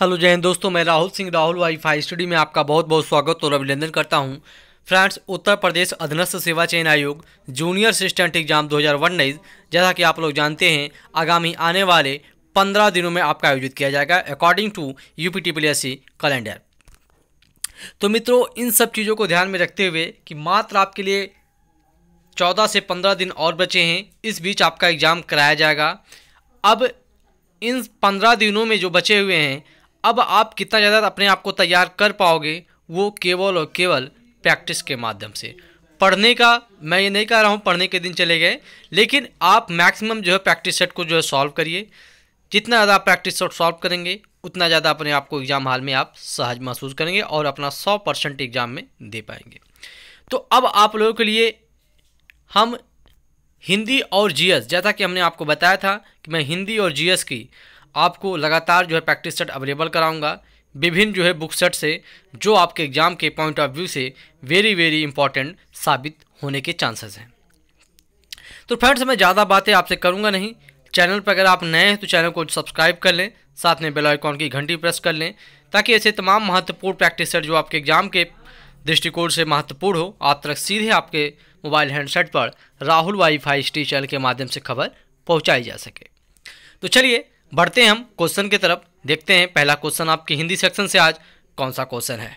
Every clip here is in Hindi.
हेलो जय हिंद दोस्तों मैं राहुल सिंह राहुल वाईफाई स्टडी में आपका बहुत बहुत स्वागत और अभिनंदन करता हूं फ्रेंड्स उत्तर प्रदेश अधीनस्थ सेवा चयन आयोग जूनियर असिस्टेंट एग्जाम दो जैसा कि आप लोग जानते हैं आगामी आने वाले पंद्रह दिनों में आपका आयोजित किया जाएगा according to U P calendar तो मित्रों इन सब चीज़ों को ध्यान में रखते हुए कि मात्र आपके लिए चौदह से पंद्रह दिन और बचे हैं इस बीच आपका एग्ज़ाम कराया जाएगा अब इन पंद्रह दिनों में जो बचे हुए हैं अब आप कितना ज़्यादा अपने आप को तैयार कर पाओगे वो केवल और केवल प्रैक्टिस के माध्यम से पढ़ने का मैं ये नहीं कह रहा हूँ पढ़ने के दिन चले गए लेकिन आप मैक्सिमम जो है प्रैक्टिस सेट को जो है सॉल्व करिए जितना ज़्यादा आप प्रैक्टिस सेट सॉल्व करेंगे उतना ज़्यादा अपने आप को एग्ज़ाम हाल में आप सहज महसूस करेंगे और अपना सौ परसेंट एग्ज़ाम में दे पाएंगे तो अब आप लोगों के लिए हम हिंदी और जीएस जैसा कि हमने आपको बताया था कि मैं हिंदी और जीएस की आपको लगातार जो है प्रैक्टिस सेट अवेलेबल कराऊंगा विभिन्न जो है बुक सेट से जो आपके एग्ज़ाम के पॉइंट ऑफ व्यू से वेरी वेरी इंपॉर्टेंट साबित होने के चांसेस हैं तो फ्रेंड्स मैं ज़्यादा बातें आपसे करूँगा नहीं चैनल पर अगर आप नए हैं तो चैनल को सब्सक्राइब कर लें साथ में बेलाइकॉन की घंटी प्रेस कर लें ताकि ऐसे तमाम महत्वपूर्ण प्रैक्टिस सेट जो आपके एग्ज़ाम के दृष्टिकोण से महत्वपूर्ण हो आप तक सीधे आपके मोबाइल हैंडसेट पर राहुल वाईफाई स्टी चैनल के माध्यम से खबर पहुँचाई जा सके तो चलिए बढ़ते हैं हम क्वेश्चन की तरफ देखते हैं पहला क्वेश्चन आपके हिंदी सेक्शन से आज कौन सा क्वेश्चन है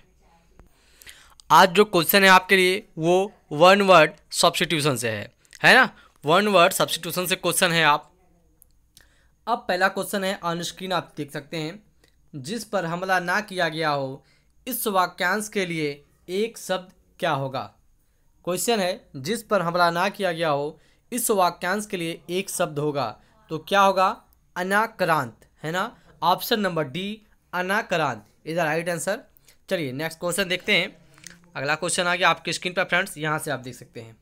आज जो क्वेश्चन है आपके लिए वो वन वर्ड सब्सटीट्यूशन से है है ना वन वर्ड सब्सटीट्यूशन से क्वेश्चन है आप अब पहला क्वेश्चन है ऑन स्क्रीन आप देख सकते हैं जिस पर हमला ना किया गया हो इस वाक्यांश के लिए एक शब्द क्या होगा क्वेश्चन है जिस पर हमला ना किया गया हो इस वाक्यांश के लिए एक शब्द होगा तो क्या होगा अनाक्रांत है ना ऑप्शन नंबर डी अनाक्रांत इज द राइट आंसर चलिए नेक्स्ट क्वेश्चन देखते हैं अगला क्वेश्चन आ गया आपकी स्क्रीन पर फ्रेंड्स यहाँ से आप देख सकते हैं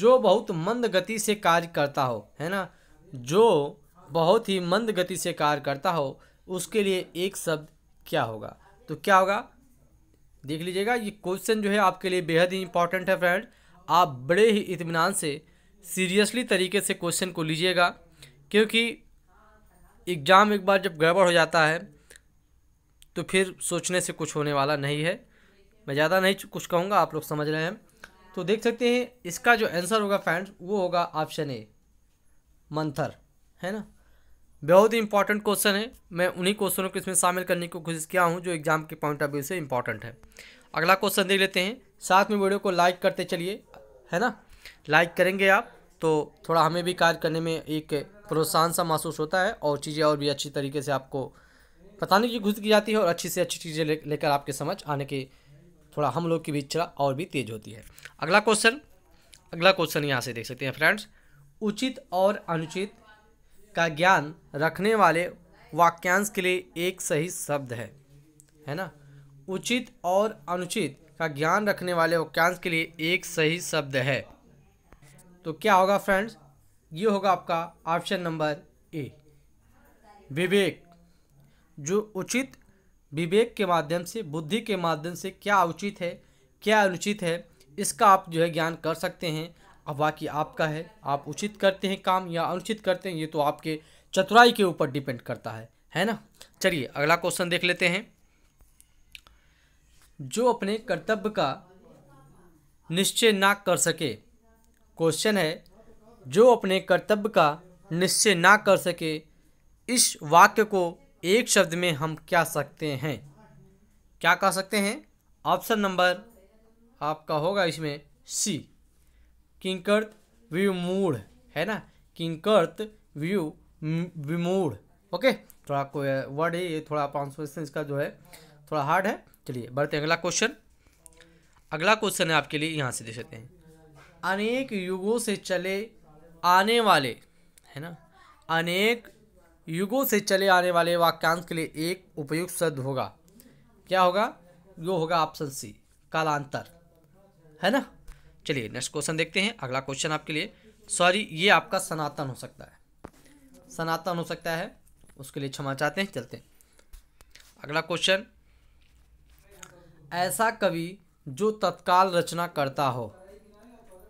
जो बहुत मंद गति से कार्य करता हो है ना जो बहुत ही मंद गति से कार्य करता हो उसके लिए एक शब्द क्या होगा तो क्या होगा देख लीजिएगा ये क्वेश्चन जो है आपके लिए बेहद ही इंपॉर्टेंट है फ्रेंड आप बड़े ही इतमान से सीरियसली तरीके से क्वेश्चन को लीजिएगा क्योंकि एग्ज़ाम एक बार जब गड़बड़ हो जाता है तो फिर सोचने से कुछ होने वाला नहीं है मैं ज़्यादा नहीं कुछ कहूँगा आप लोग समझ रहे हैं तो देख सकते हैं इसका जो आंसर होगा फ्रेंड्स वो होगा ऑप्शन ए मंथर है ना बहुत ही इंपॉर्टेंट क्वेश्चन है मैं उन्हीं क्वेश्चनों को इसमें शामिल करने की कोशिश किया हूँ जो एग्ज़ाम के पॉइंट ऑफ व्यू से इंपॉर्टेंट है अगला क्वेश्चन देख लेते हैं साथ में वीडियो को लाइक करते चलिए है ना लाइक करेंगे आप तो थोड़ा हमें भी कार्य करने में एक प्रोत्साहन सा महसूस होता है और चीज़ें और भी अच्छी तरीके से आपको बताने की घुस की जाती है और अच्छी से अच्छी चीज़ें लेकर ले आपके समझ आने के थोड़ा हम लोग की भी इच्छा और भी तेज़ होती है अगला क्वेश्चन अगला क्वेश्चन यहाँ से देख सकते हैं फ्रेंड्स उचित और अनुचित का ज्ञान रखने वाले वाक्यांश के लिए एक सही शब्द है है ना उचित और अनुचित का ज्ञान रखने वाले वाक्यांश के लिए एक सही शब्द है तो क्या होगा फ्रेंड्स ये होगा आपका ऑप्शन नंबर ए विवेक जो उचित विवेक के माध्यम से बुद्धि के माध्यम से क्या उचित है क्या अनुचित है इसका आप जो है ज्ञान कर सकते हैं अब बाकी आपका है आप उचित करते हैं काम या अनुचित करते हैं ये तो आपके चतुराई के ऊपर डिपेंड करता है है ना चलिए अगला क्वेश्चन देख लेते हैं जो अपने कर्तव्य का निश्चय ना कर सके क्वेश्चन है जो अपने कर्तव्य का निश्चय ना कर सके इस वाक्य को एक शब्द में हम क्या सकते हैं क्या कह सकते हैं ऑप्शन नंबर आपका होगा इसमें सी किंकर्त विमूढ़ है ना किंकर्त व्यू विमूढ़ ओके थोड़ा कोई वर्ड है ये थोड़ा ट्रांसलेशन इसका जो है थोड़ा हार्ड है चलिए बढ़ते हैं अगला क्वेश्चन अगला क्वेश्चन है आपके लिए यहाँ से दे सकते हैं अनेक युगों से चले आने वाले है ना अनेक युगों से चले आने वाले वाक्यांश के लिए एक उपयुक्त शब्द होगा क्या होगा यो होगा ऑप्शन सी कालांतर है ना चलिए नेक्स्ट क्वेश्चन देखते हैं अगला क्वेश्चन आपके लिए सॉरी ये आपका सनातन हो सकता है सनातन हो सकता है उसके लिए क्षमा चाहते हैं चलते हैं अगला क्वेश्चन ऐसा कवि जो तत्काल रचना करता हो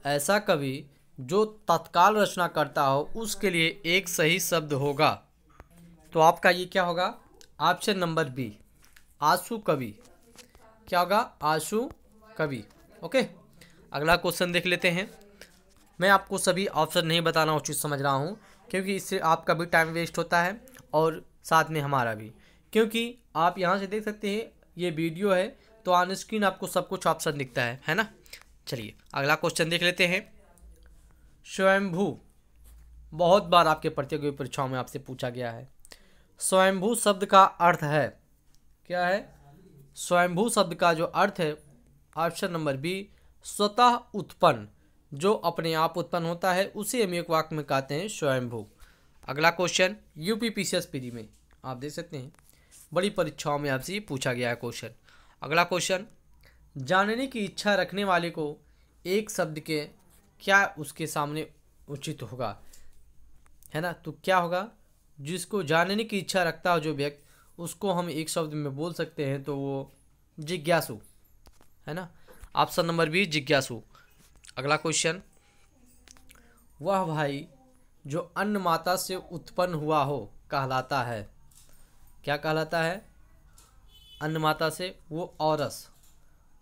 ऐसा कवि जो तत्काल रचना करता हो उसके लिए एक सही शब्द होगा तो आपका ये क्या होगा ऑप्शन नंबर बी आंसू कवि क्या होगा आंसू कवि ओके अगला क्वेश्चन देख लेते हैं मैं आपको सभी ऑप्शन नहीं बताना उचित समझ रहा हूँ क्योंकि इससे आपका भी टाइम वेस्ट होता है और साथ में हमारा भी क्योंकि आप यहाँ से देख सकते हैं ये वीडियो है तो ऑन स्क्रीन आपको सब कुछ ऑप्शन दिखता है है ना चलिए अगला क्वेश्चन देख लेते हैं स्वयंभू बहुत बार आपके प्रतियोगी परीक्षाओं में आपसे पूछा गया है स्वयंभू शब्द का अर्थ है क्या है स्वयंभू शब्द का जो अर्थ है ऑप्शन नंबर बी स्वतः उत्पन्न जो अपने आप उत्पन्न होता है उसे हम एक वाक्य में कहते हैं स्वयंभू अगला question U P P C S P में आप देख सकते हैं बड़ी परीक्षाओं में आपसे ये पूछा गया है क्वेश्चन अगला क्वेश्चन जानने की इच्छा रखने वाले को एक शब्द के क्या उसके सामने उचित होगा है ना तो क्या होगा जिसको जानने की इच्छा रखता हो जो व्यक्ति उसको हम एक शब्द में बोल सकते हैं तो वो जिज्ञासु है ना ऑप्शन नंबर बी जिज्ञासु अगला क्वेश्चन वह भाई जो अन्न माता से उत्पन्न हुआ हो कहलाता है क्या कहलाता है अन्न माता से वो औरस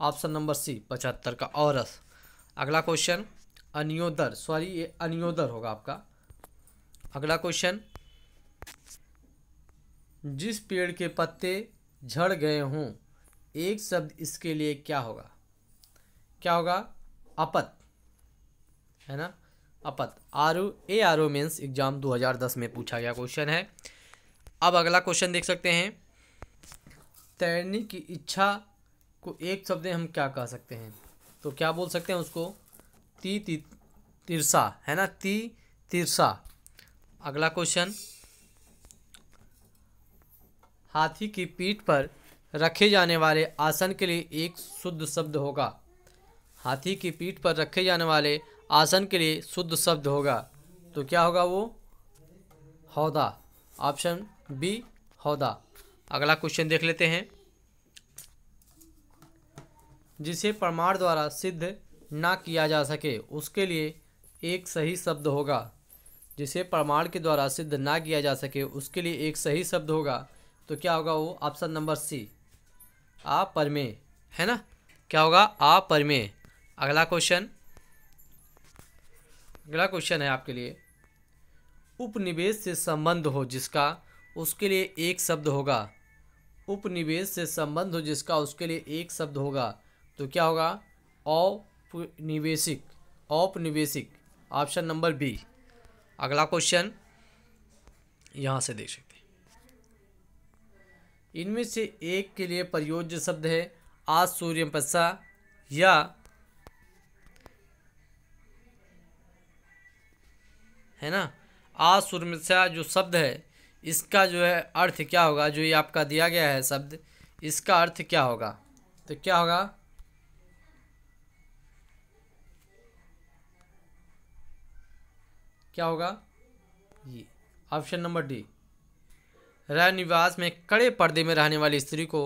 ऑप्शन नंबर सी पचहत्तर का औरस अगला क्वेश्चन अनियोदर सॉरी ये अनियोदर होगा आपका अगला क्वेश्चन जिस पेड़ के पत्ते झड़ गए हों एक शब्द इसके लिए क्या होगा क्या होगा अपत है ना अपत R O A R O mains exam 2010 में पूछा गया क्वेश्चन है अब अगला क्वेश्चन देख सकते हैं तैरने की इच्छा को एक शब्द हम क्या कह सकते हैं तो क्या बोल सकते हैं उसको ती ती तिरसा है ना ती तिरसा अगला क्वेश्चन हाथी की पीठ पर रखे जाने वाले आसन के लिए एक शुद्ध शब्द होगा हाथी की पीठ पर रखे जाने वाले आसन के लिए शुद्ध शब्द होगा तो क्या होगा वो हौदा ऑप्शन बी हौदा अगला क्वेश्चन देख लेते हैं जिसे प्रमाण द्वारा सिद्ध ना किया जा सके उसके लिए एक सही शब्द होगा जिसे प्रमाण के द्वारा सिद्ध ना किया जा सके उसके लिए एक सही शब्द होगा तो क्या होगा वो ऑप्शन नंबर सी आ परमे है ना क्या होगा आ परमे अगला क्वेश्चन अगला क्वेश्चन है आपके लिए उपनिवेश से संबंध हो जिसका उसके लिए एक शब्द होगा उपनिवेश से संबंध हो जिसका उसके लिए एक शब्द होगा तो क्या होगा औपनिवेशिक औपनिवेशिक ऑप्शन नंबर बी अगला क्वेश्चन यहाँ से देख सकते हैं इनमें से एक के लिए प्रयोज्य शब्द है आज सूर्य पस्सा या है ना आज सूर्यमस्या जो शब्द है इसका जो है अर्थ क्या होगा जो ये आपका दिया गया है शब्द इसका अर्थ क्या होगा तो क्या होगा क्या होगा ये ऑप्शन नंबर डी रह निवास में कड़े पर्दे में रहने वाली स्त्री को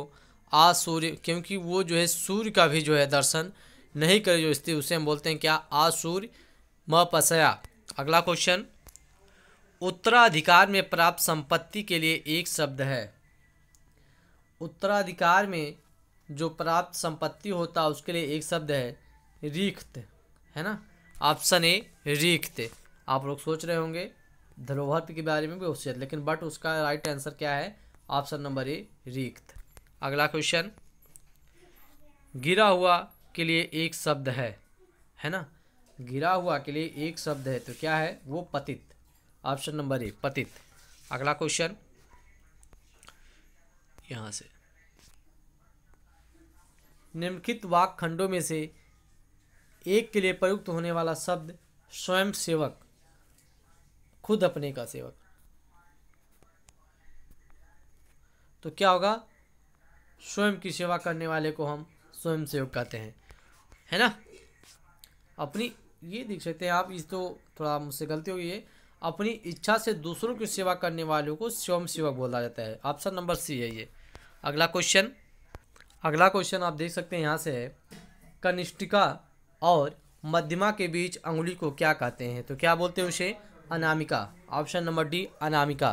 आज सूर्य क्योंकि वो जो है सूर्य का भी जो है दर्शन नहीं करे जो स्त्री उसे हम बोलते हैं क्या आज सूर्य पसया अगला क्वेश्चन उत्तराधिकार में प्राप्त संपत्ति के लिए एक शब्द है उत्तराधिकार में जो प्राप्त संपत्ति होता है उसके लिए एक शब्द है रिक्त है ना ऑप्शन ए रिक्त आप लोग सोच रहे होंगे धरोहर के बारे में क्वेश्चन लेकिन बट उसका राइट आंसर क्या है ऑप्शन नंबर ए रिक्त अगला क्वेश्चन गिरा हुआ के लिए एक शब्द है है ना गिरा हुआ के लिए एक शब्द है तो क्या है वो पतित ऑप्शन नंबर ए पतित अगला क्वेश्चन यहाँ से निम्नलिखित वाक खंडों में से एक के लिए प्रयुक्त होने वाला शब्द स्वयं सेवक खुद अपने का सेवक तो क्या होगा स्वयं की सेवा करने वाले को हम स्वयं सेवक कहते हैं है ना अपनी ये देख सकते हैं आप इस तो थोड़ा मुझसे गलती गई है अपनी इच्छा से दूसरों की सेवा करने वालों को स्वयं सेवक बोला जाता है ऑप्शन नंबर सी है ये अगला क्वेश्चन अगला क्वेश्चन आप देख सकते हैं यहाँ से है कनिष्ठिका और मध्यमा के बीच अंगुली को क्या कहते हैं तो क्या बोलते हैं उसे अनामिका ऑप्शन नंबर डी अनामिका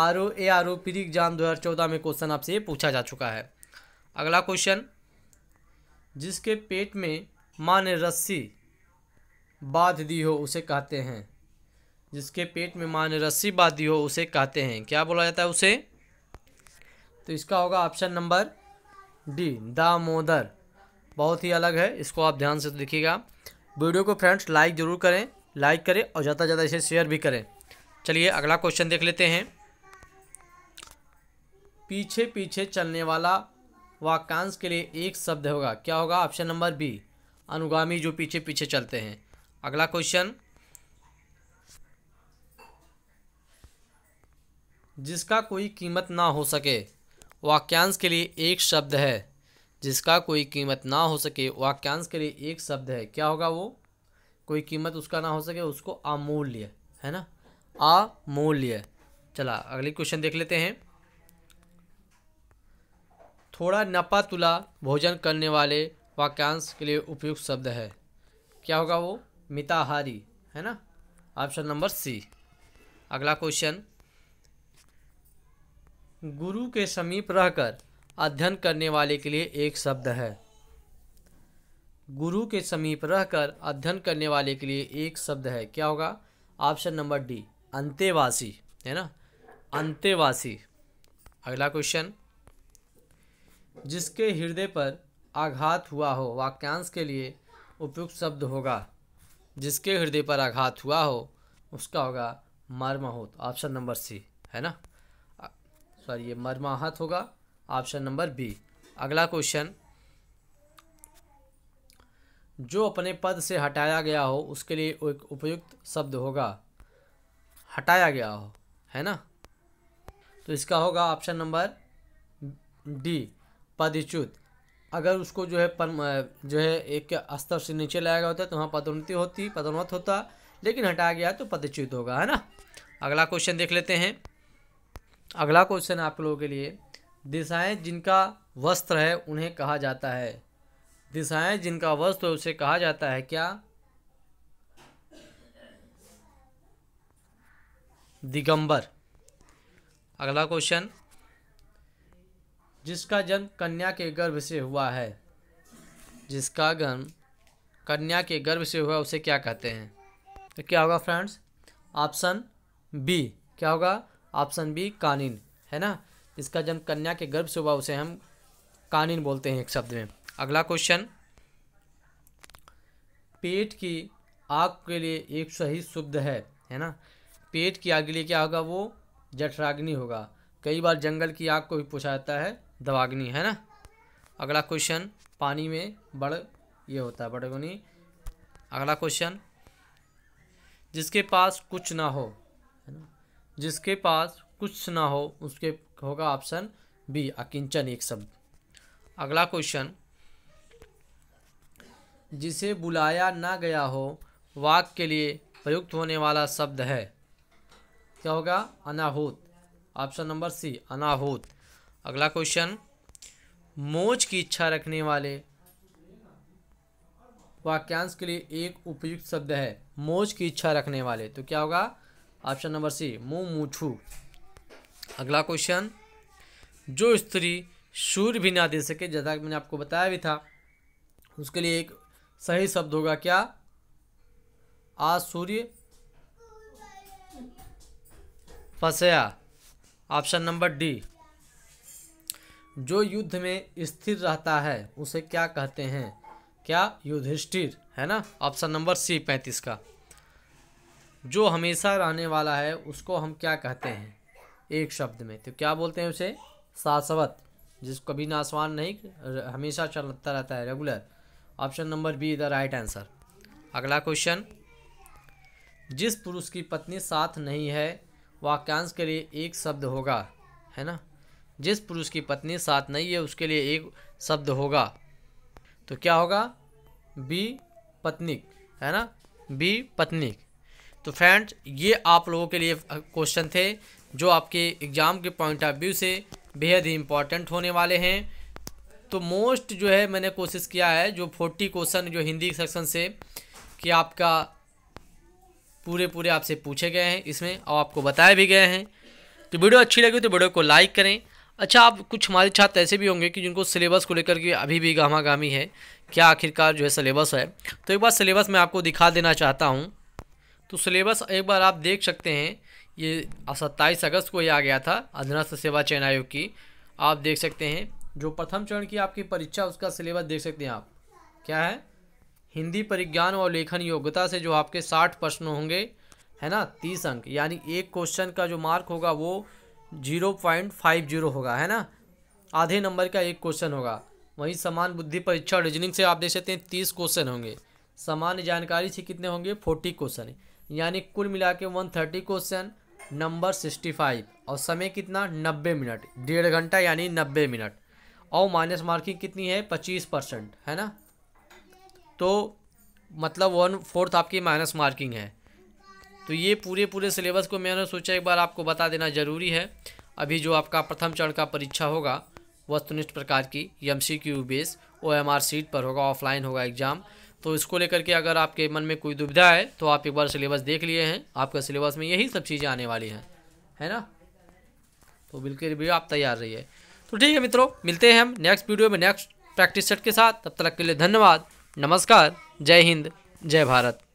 R O A R O pre exam चौदह में क्वेश्चन आपसे ये पूछा जा चुका है अगला क्वेश्चन जिसके पेट में माँ ने रस्सी बांध दी हो उसे कहते हैं जिसके पेट में माँ ने रस्सी बांध दी हो उसे कहते हैं क्या बोला जाता है उसे तो इसका होगा ऑप्शन नंबर डी दामोदर बहुत ही अलग है इसको आप ध्यान से तो देखिएगा वीडियो को फ्रेंड्स लाइक ज़रूर करें लाइक करें और ज़्यादा से ज़्यादा इसे शेयर भी करें चलिए अगला क्वेश्चन देख लेते हैं पीछे पीछे चलने वाला वाक्यांश के लिए एक शब्द होगा क्या होगा ऑप्शन नंबर बी अनुगामी जो पीछे पीछे चलते हैं अगला क्वेश्चन जिसका कोई कीमत ना हो सके वाक्यांश के लिए एक शब्द है जिसका कोई कीमत ना हो सके वाक्यांश के लिए एक शब्द है क्या होगा वो कोई कीमत उसका ना हो सके उसको अमूल्य है ना अमूल्य चला अगली क्वेश्चन देख लेते हैं थोड़ा नपा तुला भोजन करने वाले वाक्यांश के लिए उपयुक्त शब्द है क्या होगा वो मिताहारी है ना ऑप्शन नंबर सी अगला क्वेश्चन गुरु के समीप रहकर अध्ययन करने वाले के लिए एक शब्द है गुरु के समीप रहकर अध्ययन करने वाले के लिए एक शब्द है क्या होगा ऑप्शन नंबर डी अंतेवासी है ना अंतेवासी अगला क्वेश्चन जिसके हृदय पर आघात हुआ हो वाक्यांश के लिए उपयुक्त शब्द होगा जिसके हृदय पर आघात हुआ हो उसका होगा मर्माहत ऑप्शन नंबर सी है ना सॉरी ये मर्माहत होगा ऑप्शन नंबर बी अगला क्वेश्चन जो अपने पद से हटाया गया हो उसके लिए एक उपयुक्त शब्द होगा हटाया गया हो है ना तो इसका होगा ऑप्शन नंबर डी पदच्युत अगर उसको जो है पर, जो है एक स्तर से नीचे लाया गया होता है तो वहाँ पदोन्नति होती पदोन्नत होता लेकिन हटाया गया तो पदच्युत होगा है ना अगला क्वेश्चन देख लेते हैं अगला क्वेश्चन आप लोगों के लिए दिशाएं जिनका वस्त्र है उन्हें कहा जाता है दिशाएं जिनका वस्त्र तो उसे कहा जाता है क्या दिगंबर अगला क्वेश्चन जिसका जन्म कन्या के गर्भ से हुआ है जिसका जन्म कन्या के गर्भ से हुआ उसे क्या कहते हैं तो क्या होगा फ्रेंड्स ऑप्शन बी क्या होगा ऑप्शन बी कानिन है ना इसका जन्म कन्या के गर्भ से हुआ उसे हम कानिन बोलते हैं एक शब्द में अगला क्वेश्चन पेट की आग के लिए एक सही शब्द है है ना पेट की आग के लिए क्या होगा वो जठराग्नि होगा कई बार जंगल की आग को भी पूछा जाता है दवाग्नि है ना अगला क्वेश्चन पानी में बड़ ये होता है बड़गुनी अगला क्वेश्चन जिसके पास कुछ ना हो है ना जिसके पास कुछ ना हो उसके होगा ऑप्शन बी अकिंचन एक शब्द अगला क्वेश्चन जिसे बुलाया ना गया हो वाक के लिए प्रयुक्त होने वाला शब्द है क्या होगा अनाहूत ऑप्शन नंबर सी अनाहूत अगला क्वेश्चन मोज की इच्छा रखने वाले वाक्यांश के लिए एक उपयुक्त शब्द है मोज की इच्छा रखने वाले तो क्या होगा ऑप्शन नंबर सी मुंह मूछू अगला क्वेश्चन जो स्त्री सूर्य भी ना दे सके जैसा कि मैंने आपको बताया भी था उसके लिए एक सही शब्द होगा क्या आज सूर्य फसया ऑप्शन नंबर डी जो युद्ध में स्थिर रहता है उसे क्या कहते हैं क्या युधिष्ठिर है ना ऑप्शन नंबर सी पैंतीस का जो हमेशा रहने वाला है उसको हम क्या कहते हैं एक शब्द में तो क्या बोलते हैं उसे शाश्वत जिसको कभी नाशवान नहीं हमेशा चलता रहता है regular option number B is the right answer अगला क्वेश्चन जिस पुरुष की पत्नी साथ नहीं है वाक्यांश के लिए एक शब्द होगा है ना जिस पुरुष की पत्नी साथ नहीं है उसके लिए एक शब्द होगा तो क्या होगा बी पत्नी है ना बी पत्नी तो फ्रेंड्स ये आप लोगों के लिए क्वेश्चन थे जो आपके एग्ज़ाम के पॉइंट ऑफ व्यू से बेहद ही इम्पॉर्टेंट होने वाले हैं तो मोस्ट जो है मैंने कोशिश किया है जो फोर्टी क्वेश्चन जो हिंदी सेक्शन से कि आपका पूरे पूरे आपसे पूछे गए हैं इसमें और आपको बताए भी गए हैं तो वीडियो अच्छी लगी तो वीडियो को लाइक करें अच्छा आप कुछ हमारे छात्र ऐसे भी होंगे कि जिनको सिलेबस को लेकर के अभी भी गामा गामी है क्या आखिरकार जो है सिलेबस है तो एक बार सिलेबस मैं आपको दिखा देना चाहता हूँ तो सिलेबस एक बार आप देख सकते हैं ये सत्ताईस अगस्त को ही आ गया था अधीनस्थ सेवा चयन आयोग की आप देख सकते हैं जो प्रथम चरण की आपकी परीक्षा उसका सिलेबस देख सकते हैं आप क्या है हिंदी परिज्ञान और लेखन योग्यता से जो आपके साठ प्रश्न होंगे है ना तीस अंक यानी एक क्वेश्चन का जो मार्क होगा वो जीरो पॉइंट फाइव जीरो होगा है ना आधे नंबर का एक क्वेश्चन होगा वहीं समान बुद्धि परीक्षा रीजनिंग से आप देख सकते हैं तीस क्वेश्चन होंगे सामान्य जानकारी से कितने होंगे फोर्टी क्वेश्चन यानी कुल मिला के one thirty question number sixty five और समय कितना नब्बे मिनट डेढ़ घंटा यानी नब्बे मिनट और माइनस मार्किंग कितनी है पच्चीस परसेंट है ना तो मतलब वन फोर्थ आपकी माइनस मार्किंग है तो ये पूरे पूरे सिलेबस को मैंने सोचा एक बार आपको बता देना ज़रूरी है अभी जो आपका प्रथम चरण का परीक्षा होगा वस्तुनिष्ठ प्रकार की M C Q base O M R sheet पर होगा ऑफलाइन होगा एग्ज़ाम तो इसको लेकर के अगर आपके मन में कोई दुविधा है तो आप एक बार सिलेबस देख लिए हैं आपका सिलेबस में यही सब चीज़ें आने वाली हैं है ना तो बिल्कुल भी आप तैयार रहिए तो ठीक है मित्रों मिलते हैं हम नेक्स्ट वीडियो में नेक्स्ट प्रैक्टिस सेट के साथ तब तक के लिए धन्यवाद नमस्कार जय हिंद जय भारत